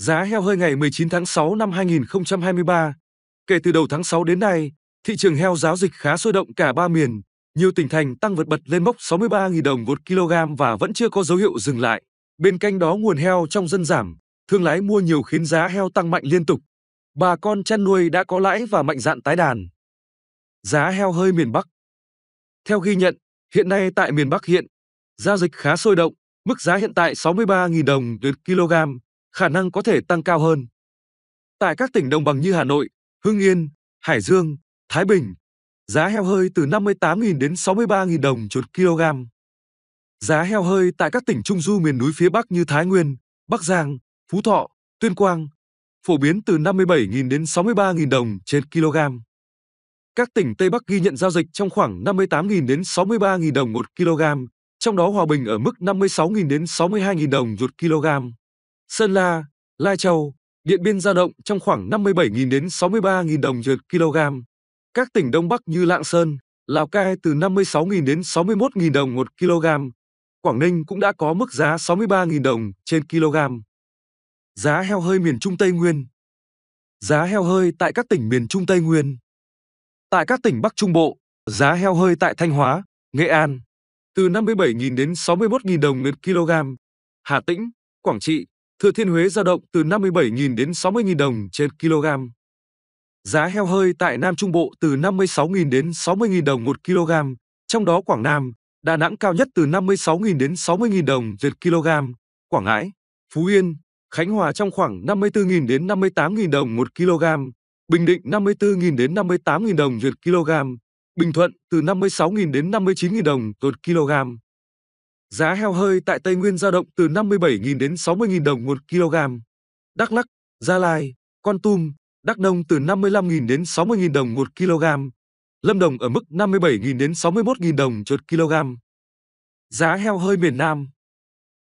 Giá heo hơi ngày 19 tháng 6 năm 2023. Kể từ đầu tháng 6 đến nay, thị trường heo giáo dịch khá sôi động cả ba miền. Nhiều tỉnh thành tăng vượt bật lên mốc 63.000 đồng một kg và vẫn chưa có dấu hiệu dừng lại. Bên cạnh đó nguồn heo trong dân giảm, thương lái mua nhiều khiến giá heo tăng mạnh liên tục. Bà con chăn nuôi đã có lãi và mạnh dạn tái đàn. Giá heo hơi miền Bắc Theo ghi nhận, hiện nay tại miền Bắc hiện, giao dịch khá sôi động, mức giá hiện tại 63.000 đồng một kg, khả năng có thể tăng cao hơn. Tại các tỉnh đồng bằng như Hà Nội, Hưng Yên, Hải Dương, Thái Bình, giá heo hơi từ 58.000 đến 63.000 đồng chuột kg. Giá heo hơi tại các tỉnh trung du miền núi phía Bắc như Thái Nguyên, Bắc Giang, Phú Thọ, Tuyên Quang phổ biến từ 57.000 đến 63.000 đồng trên kg. Các tỉnh Tây Bắc ghi nhận giao dịch trong khoảng 58.000 đến 63.000 đồng một kg, trong đó Hòa Bình ở mức 56.000 đến 62.000 đồng một kg. Sơn La, Lai Châu, Điện Biên dao động trong khoảng 57.000 đến 63.000 đồng một kg. Các tỉnh Đông Bắc như Lạng Sơn, Lào Cai từ 56.000 đến 61.000 đồng một kg. Quảng Ninh cũng đã có mức giá 63.000 đồng trên kg. Giá heo hơi miền Trung Tây Nguyên Giá heo hơi tại các tỉnh miền Trung Tây Nguyên Tại các tỉnh Bắc Trung Bộ, giá heo hơi tại Thanh Hóa, Nghệ An từ 57.000 đến 61.000 đồng một kg. Hà Tĩnh, Quảng Trị, Thừa Thiên Huế dao động từ 57.000 đến 60.000 đồng trên kg. Giá heo hơi tại Nam Trung Bộ từ 56.000 đến 60.000 đồng một kg, trong đó Quảng Nam, Đà Nẵng cao nhất từ 56.000 đến 60.000 đồng trên kg, Quảng Ngãi, Phú Yên, Khánh Hòa trong khoảng 54.000 đến 58.000 đồng một kg, Bình Định 54.000 đến 58.000 đồng trên kg, Bình Thuận từ 56.000 đến 59.000 đồng một kg. Giá heo hơi tại Tây Nguyên dao động từ 57.000 đến 60.000 đồng một kg. Đắk Lắk, Gia Lai, Con Tum, Đắk Nông từ 55.000 đến 60.000 đồng một kg. Lâm Đồng ở mức 57.000 đến 61.000 đồng một kg. Giá heo hơi miền Nam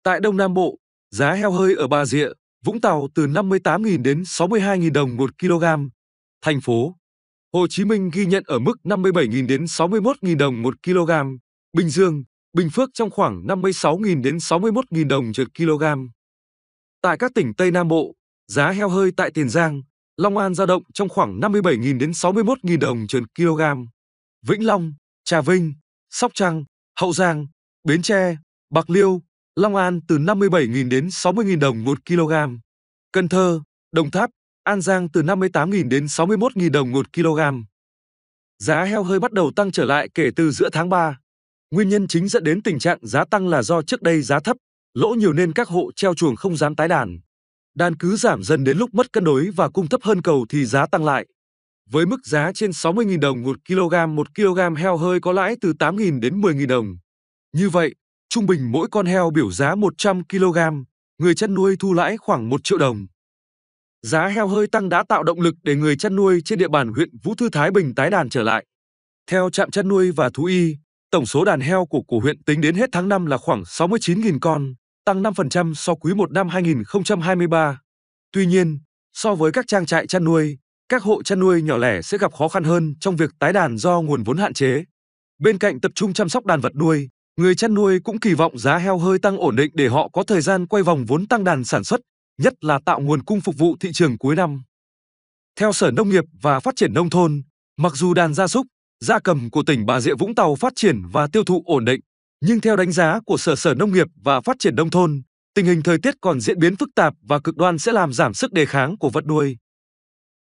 Tại Đông Nam Bộ, giá heo hơi ở Bà Rịa, Vũng Tàu từ 58.000 đến 62.000 đồng một kg. Thành phố Hồ Chí Minh ghi nhận ở mức 57.000 đến 61.000 đồng một kg. Bình Dương Bình Phước trong khoảng 56.000 đến 61.000 đồng trên kg. Tại các tỉnh Tây Nam Bộ, giá heo hơi tại Tiền Giang, Long An dao động trong khoảng 57.000 đến 61.000 đồng trên kg. Vĩnh Long, Trà Vinh, Sóc Trăng, Hậu Giang, Bến Tre, Bạc Liêu, Long An từ 57.000 đến 60.000 đồng một kg. Cần Thơ, Đồng Tháp, An Giang từ 58.000 đến 61.000 đồng một kg. Giá heo hơi bắt đầu tăng trở lại kể từ giữa tháng 3. Nguyên nhân chính dẫn đến tình trạng giá tăng là do trước đây giá thấp, lỗ nhiều nên các hộ treo chuồng không dám tái đàn. Đàn cứ giảm dần đến lúc mất cân đối và cung thấp hơn cầu thì giá tăng lại. Với mức giá trên 60.000 đồng 1 kg, 1 kg heo hơi có lãi từ 8.000 đến 10.000 đồng. Như vậy, trung bình mỗi con heo biểu giá 100 kg, người chăn nuôi thu lãi khoảng 1 triệu đồng. Giá heo hơi tăng đã tạo động lực để người chăn nuôi trên địa bàn huyện Vũ Thư Thái Bình tái đàn trở lại. Theo trạm chăn nuôi và thú y, Tổng số đàn heo của của huyện tính đến hết tháng 5 là khoảng 69.000 con, tăng 5% so quý 1 năm 2023. Tuy nhiên, so với các trang trại chăn nuôi, các hộ chăn nuôi nhỏ lẻ sẽ gặp khó khăn hơn trong việc tái đàn do nguồn vốn hạn chế. Bên cạnh tập trung chăm sóc đàn vật nuôi, người chăn nuôi cũng kỳ vọng giá heo hơi tăng ổn định để họ có thời gian quay vòng vốn tăng đàn sản xuất, nhất là tạo nguồn cung phục vụ thị trường cuối năm. Theo Sở Nông nghiệp và Phát triển Nông thôn, mặc dù đàn gia súc, gia cầm của tỉnh Bà Rịa Vũng Tàu phát triển và tiêu thụ ổn định. Nhưng theo đánh giá của Sở Sở Nông nghiệp và Phát triển Nông thôn, tình hình thời tiết còn diễn biến phức tạp và cực đoan sẽ làm giảm sức đề kháng của vật nuôi.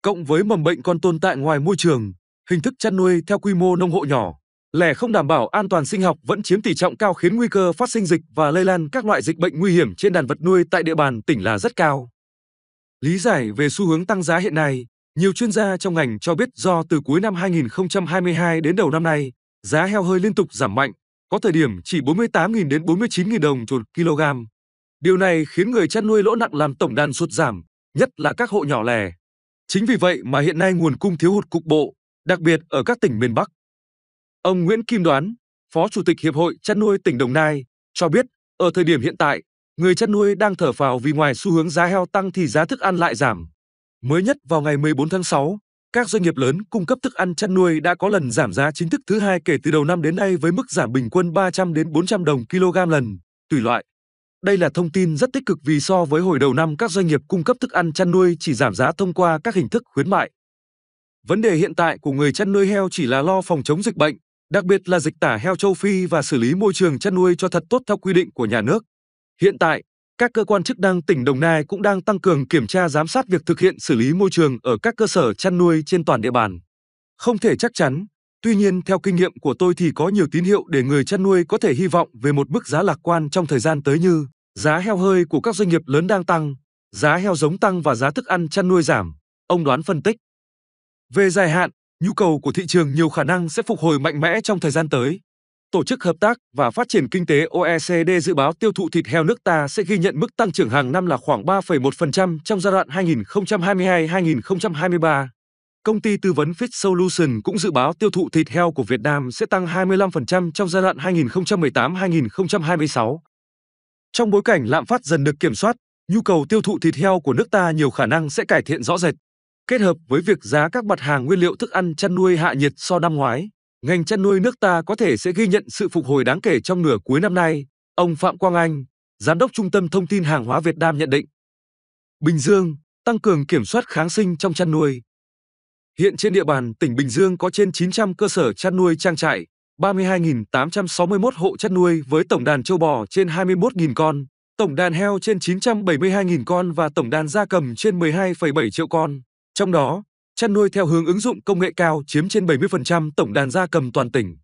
Cộng với mầm bệnh còn tồn tại ngoài môi trường, hình thức chăn nuôi theo quy mô nông hộ nhỏ, lẻ không đảm bảo an toàn sinh học vẫn chiếm tỷ trọng cao khiến nguy cơ phát sinh dịch và lây lan các loại dịch bệnh nguy hiểm trên đàn vật nuôi tại địa bàn tỉnh là rất cao. Lý giải về xu hướng tăng giá hiện nay, nhiều chuyên gia trong ngành cho biết do từ cuối năm 2022 đến đầu năm nay, giá heo hơi liên tục giảm mạnh, có thời điểm chỉ 48.000 đến 49.000 đồng một kg. Điều này khiến người chăn nuôi lỗ nặng làm tổng đàn sụt giảm, nhất là các hộ nhỏ lẻ. Chính vì vậy mà hiện nay nguồn cung thiếu hụt cục bộ, đặc biệt ở các tỉnh miền Bắc. Ông Nguyễn Kim Đoán, Phó Chủ tịch Hiệp hội Chăn nuôi tỉnh Đồng Nai, cho biết ở thời điểm hiện tại, người chăn nuôi đang thở phào vì ngoài xu hướng giá heo tăng thì giá thức ăn lại giảm. Mới nhất vào ngày 14 tháng 6, các doanh nghiệp lớn cung cấp thức ăn chăn nuôi đã có lần giảm giá chính thức thứ hai kể từ đầu năm đến nay với mức giảm bình quân 300 đến 400 đồng kg lần, tùy loại. Đây là thông tin rất tích cực vì so với hồi đầu năm các doanh nghiệp cung cấp thức ăn chăn nuôi chỉ giảm giá thông qua các hình thức khuyến mại. Vấn đề hiện tại của người chăn nuôi heo chỉ là lo phòng chống dịch bệnh, đặc biệt là dịch tả heo châu Phi và xử lý môi trường chăn nuôi cho thật tốt theo quy định của nhà nước. Hiện tại, các cơ quan chức năng tỉnh Đồng Nai cũng đang tăng cường kiểm tra giám sát việc thực hiện xử lý môi trường ở các cơ sở chăn nuôi trên toàn địa bàn. Không thể chắc chắn, tuy nhiên theo kinh nghiệm của tôi thì có nhiều tín hiệu để người chăn nuôi có thể hy vọng về một mức giá lạc quan trong thời gian tới như giá heo hơi của các doanh nghiệp lớn đang tăng, giá heo giống tăng và giá thức ăn chăn nuôi giảm, ông đoán phân tích. Về dài hạn, nhu cầu của thị trường nhiều khả năng sẽ phục hồi mạnh mẽ trong thời gian tới. Tổ chức Hợp tác và Phát triển Kinh tế OECD dự báo tiêu thụ thịt heo nước ta sẽ ghi nhận mức tăng trưởng hàng năm là khoảng 3,1% trong giai đoạn 2022-2023. Công ty tư vấn Fit Solution cũng dự báo tiêu thụ thịt heo của Việt Nam sẽ tăng 25% trong giai đoạn 2018-2026. Trong bối cảnh lạm phát dần được kiểm soát, nhu cầu tiêu thụ thịt heo của nước ta nhiều khả năng sẽ cải thiện rõ rệt, kết hợp với việc giá các mặt hàng nguyên liệu thức ăn chăn nuôi hạ nhiệt so năm ngoái ngành chăn nuôi nước ta có thể sẽ ghi nhận sự phục hồi đáng kể trong nửa cuối năm nay, ông Phạm Quang Anh, Giám đốc Trung tâm Thông tin Hàng hóa Việt Nam nhận định. Bình Dương, tăng cường kiểm soát kháng sinh trong chăn nuôi. Hiện trên địa bàn tỉnh Bình Dương có trên 900 cơ sở chăn nuôi trang trại, 32.861 hộ chăn nuôi với tổng đàn châu bò trên 21.000 con, tổng đàn heo trên 972.000 con và tổng đàn gia cầm trên 12,7 triệu con. Trong đó, chăn nuôi theo hướng ứng dụng công nghệ cao chiếm trên 70% tổng đàn gia cầm toàn tỉnh.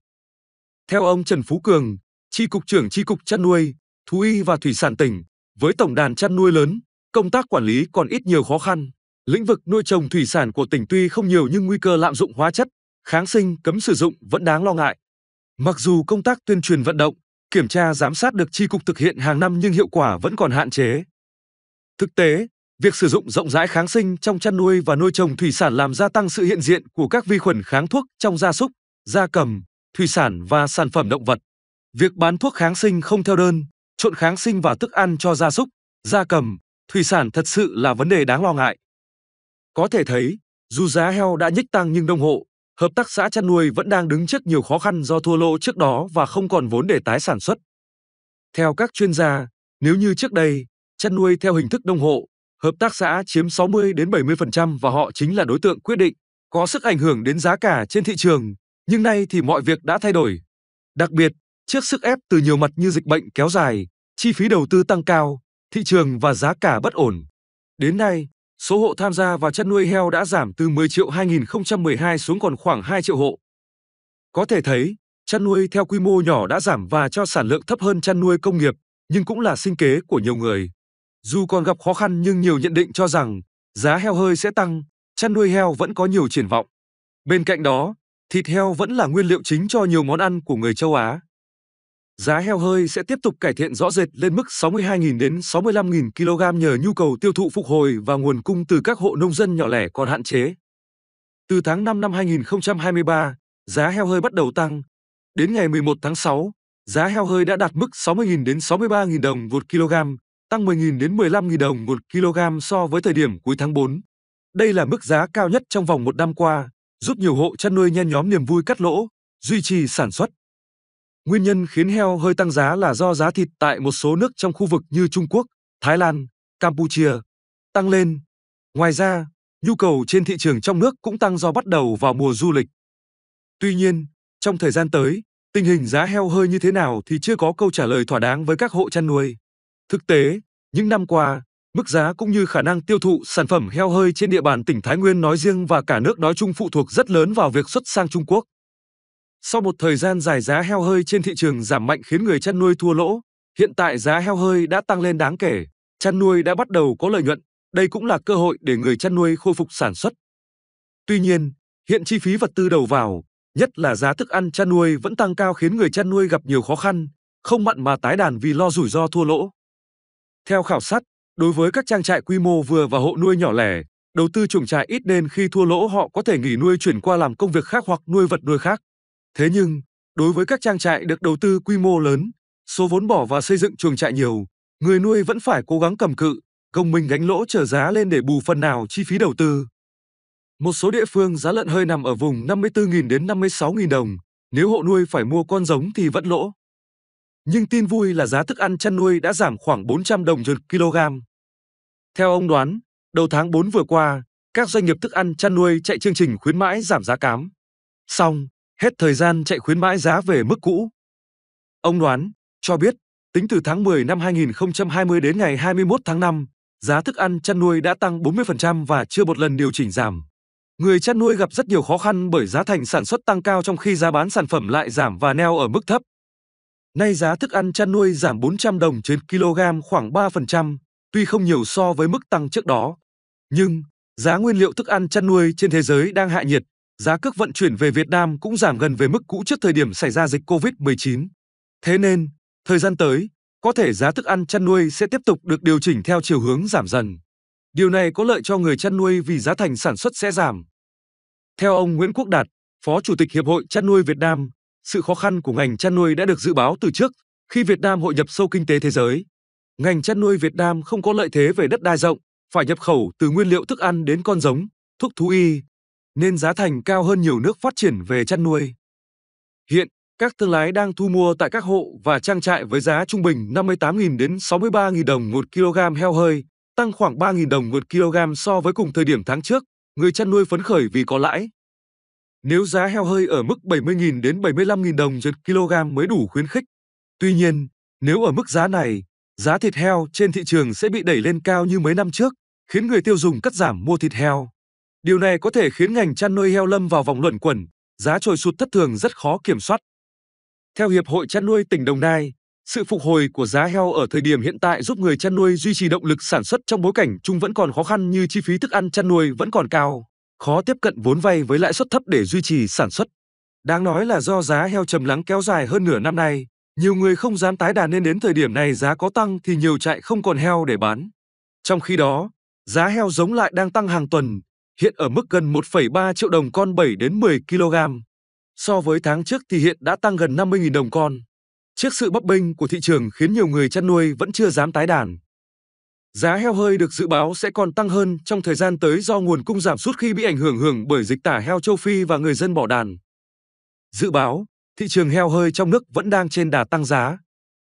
Theo ông Trần Phú Cường, Tri Cục trưởng Tri Cục Chăn nuôi, Thú y và Thủy sản tỉnh, với tổng đàn chăn nuôi lớn, công tác quản lý còn ít nhiều khó khăn. Lĩnh vực nuôi trồng thủy sản của tỉnh tuy không nhiều nhưng nguy cơ lạm dụng hóa chất, kháng sinh cấm sử dụng vẫn đáng lo ngại. Mặc dù công tác tuyên truyền vận động, kiểm tra giám sát được tri cục thực hiện hàng năm nhưng hiệu quả vẫn còn hạn chế. Thực tế, Việc sử dụng rộng rãi kháng sinh trong chăn nuôi và nuôi trồng thủy sản làm gia tăng sự hiện diện của các vi khuẩn kháng thuốc trong gia súc, gia cầm, thủy sản và sản phẩm động vật. Việc bán thuốc kháng sinh không theo đơn, trộn kháng sinh vào thức ăn cho gia súc, gia cầm, thủy sản thật sự là vấn đề đáng lo ngại. Có thể thấy, dù giá heo đã nhích tăng nhưng nông hộ, hợp tác xã chăn nuôi vẫn đang đứng trước nhiều khó khăn do thua lỗ trước đó và không còn vốn để tái sản xuất. Theo các chuyên gia, nếu như trước đây, chăn nuôi theo hình thức nông hộ, Hợp tác xã chiếm 60 đến 70% và họ chính là đối tượng quyết định, có sức ảnh hưởng đến giá cả trên thị trường, nhưng nay thì mọi việc đã thay đổi. Đặc biệt, trước sức ép từ nhiều mặt như dịch bệnh kéo dài, chi phí đầu tư tăng cao, thị trường và giá cả bất ổn. Đến nay, số hộ tham gia vào chăn nuôi heo đã giảm từ 10 triệu 2012 xuống còn khoảng 2 triệu hộ. Có thể thấy, chăn nuôi theo quy mô nhỏ đã giảm và cho sản lượng thấp hơn chăn nuôi công nghiệp, nhưng cũng là sinh kế của nhiều người. Dù còn gặp khó khăn nhưng nhiều nhận định cho rằng giá heo hơi sẽ tăng, chăn nuôi heo vẫn có nhiều triển vọng. Bên cạnh đó, thịt heo vẫn là nguyên liệu chính cho nhiều món ăn của người châu Á. Giá heo hơi sẽ tiếp tục cải thiện rõ rệt lên mức 62.000 đến 65.000 kg nhờ nhu cầu tiêu thụ phục hồi và nguồn cung từ các hộ nông dân nhỏ lẻ còn hạn chế. Từ tháng 5 năm 2023, giá heo hơi bắt đầu tăng. Đến ngày 11 tháng 6, giá heo hơi đã đạt mức 60.000 đến 63.000 đồng một kg, tăng 10.000 đến 15.000 đồng 1 kg so với thời điểm cuối tháng 4. Đây là mức giá cao nhất trong vòng một năm qua, giúp nhiều hộ chăn nuôi nhen nhóm niềm vui cắt lỗ, duy trì sản xuất. Nguyên nhân khiến heo hơi tăng giá là do giá thịt tại một số nước trong khu vực như Trung Quốc, Thái Lan, Campuchia tăng lên. Ngoài ra, nhu cầu trên thị trường trong nước cũng tăng do bắt đầu vào mùa du lịch. Tuy nhiên, trong thời gian tới, tình hình giá heo hơi như thế nào thì chưa có câu trả lời thỏa đáng với các hộ chăn nuôi. Thực tế, những năm qua, mức giá cũng như khả năng tiêu thụ sản phẩm heo hơi trên địa bàn tỉnh Thái Nguyên nói riêng và cả nước nói chung phụ thuộc rất lớn vào việc xuất sang Trung Quốc. Sau một thời gian dài giá heo hơi trên thị trường giảm mạnh khiến người chăn nuôi thua lỗ, hiện tại giá heo hơi đã tăng lên đáng kể, chăn nuôi đã bắt đầu có lợi nhuận, đây cũng là cơ hội để người chăn nuôi khôi phục sản xuất. Tuy nhiên, hiện chi phí vật tư đầu vào, nhất là giá thức ăn chăn nuôi vẫn tăng cao khiến người chăn nuôi gặp nhiều khó khăn, không mặn mà tái đàn vì lo rủi ro thua lỗ. Theo khảo sát, đối với các trang trại quy mô vừa và hộ nuôi nhỏ lẻ, đầu tư chuồng trại ít nên khi thua lỗ họ có thể nghỉ nuôi chuyển qua làm công việc khác hoặc nuôi vật nuôi khác. Thế nhưng, đối với các trang trại được đầu tư quy mô lớn, số vốn bỏ và xây dựng chuồng trại nhiều, người nuôi vẫn phải cố gắng cầm cự, công mình gánh lỗ trở giá lên để bù phần nào chi phí đầu tư. Một số địa phương giá lợn hơi nằm ở vùng 54.000 đến 56.000 đồng, nếu hộ nuôi phải mua con giống thì vẫn lỗ. Nhưng tin vui là giá thức ăn chăn nuôi đã giảm khoảng 400 đồng trên kg. Theo ông đoán, đầu tháng 4 vừa qua, các doanh nghiệp thức ăn chăn nuôi chạy chương trình khuyến mãi giảm giá cám. Xong, hết thời gian chạy khuyến mãi giá về mức cũ. Ông đoán cho biết, tính từ tháng 10 năm 2020 đến ngày 21 tháng 5, giá thức ăn chăn nuôi đã tăng 40% và chưa một lần điều chỉnh giảm. Người chăn nuôi gặp rất nhiều khó khăn bởi giá thành sản xuất tăng cao trong khi giá bán sản phẩm lại giảm và neo ở mức thấp. Nay giá thức ăn chăn nuôi giảm 400 đồng trên kg khoảng 3%, tuy không nhiều so với mức tăng trước đó. Nhưng, giá nguyên liệu thức ăn chăn nuôi trên thế giới đang hạ nhiệt, giá cước vận chuyển về Việt Nam cũng giảm gần về mức cũ trước thời điểm xảy ra dịch COVID-19. Thế nên, thời gian tới, có thể giá thức ăn chăn nuôi sẽ tiếp tục được điều chỉnh theo chiều hướng giảm dần. Điều này có lợi cho người chăn nuôi vì giá thành sản xuất sẽ giảm. Theo ông Nguyễn Quốc Đạt, Phó Chủ tịch Hiệp hội Chăn nuôi Việt Nam, sự khó khăn của ngành chăn nuôi đã được dự báo từ trước khi Việt Nam hội nhập sâu kinh tế thế giới. Ngành chăn nuôi Việt Nam không có lợi thế về đất đai rộng, phải nhập khẩu từ nguyên liệu thức ăn đến con giống, thuốc thú y, nên giá thành cao hơn nhiều nước phát triển về chăn nuôi. Hiện, các thương lái đang thu mua tại các hộ và trang trại với giá trung bình 58.000 đến 63.000 đồng một kg heo hơi, tăng khoảng 3.000 đồng một kg so với cùng thời điểm tháng trước. Người chăn nuôi phấn khởi vì có lãi. Nếu giá heo hơi ở mức 70.000 đến 75.000 đồng trên kg mới đủ khuyến khích. Tuy nhiên, nếu ở mức giá này, giá thịt heo trên thị trường sẽ bị đẩy lên cao như mấy năm trước, khiến người tiêu dùng cắt giảm mua thịt heo. Điều này có thể khiến ngành chăn nuôi heo lâm vào vòng luẩn quẩn, giá trồi sụt thất thường rất khó kiểm soát. Theo Hiệp hội chăn nuôi tỉnh Đồng Nai, sự phục hồi của giá heo ở thời điểm hiện tại giúp người chăn nuôi duy trì động lực sản xuất trong bối cảnh chung vẫn còn khó khăn như chi phí thức ăn chăn nuôi vẫn còn cao khó tiếp cận vốn vay với lãi suất thấp để duy trì sản xuất. Đáng nói là do giá heo trầm lắng kéo dài hơn nửa năm nay, nhiều người không dám tái đàn nên đến thời điểm này giá có tăng thì nhiều trại không còn heo để bán. Trong khi đó, giá heo giống lại đang tăng hàng tuần, hiện ở mức gần 1,3 triệu đồng con 7 đến 10 kg. So với tháng trước thì hiện đã tăng gần 50.000 đồng con. Trước sự bấp bênh của thị trường khiến nhiều người chăn nuôi vẫn chưa dám tái đàn. Giá heo hơi được dự báo sẽ còn tăng hơn trong thời gian tới do nguồn cung giảm sút khi bị ảnh hưởng hưởng bởi dịch tả heo châu Phi và người dân bỏ đàn. Dự báo, thị trường heo hơi trong nước vẫn đang trên đà tăng giá.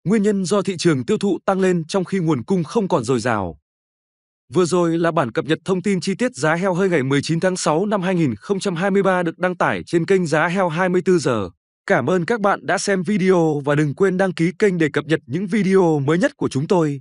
Nguyên nhân do thị trường tiêu thụ tăng lên trong khi nguồn cung không còn dồi dào. Vừa rồi là bản cập nhật thông tin chi tiết giá heo hơi ngày 19 tháng 6 năm 2023 được đăng tải trên kênh Giá Heo 24 giờ. Cảm ơn các bạn đã xem video và đừng quên đăng ký kênh để cập nhật những video mới nhất của chúng tôi.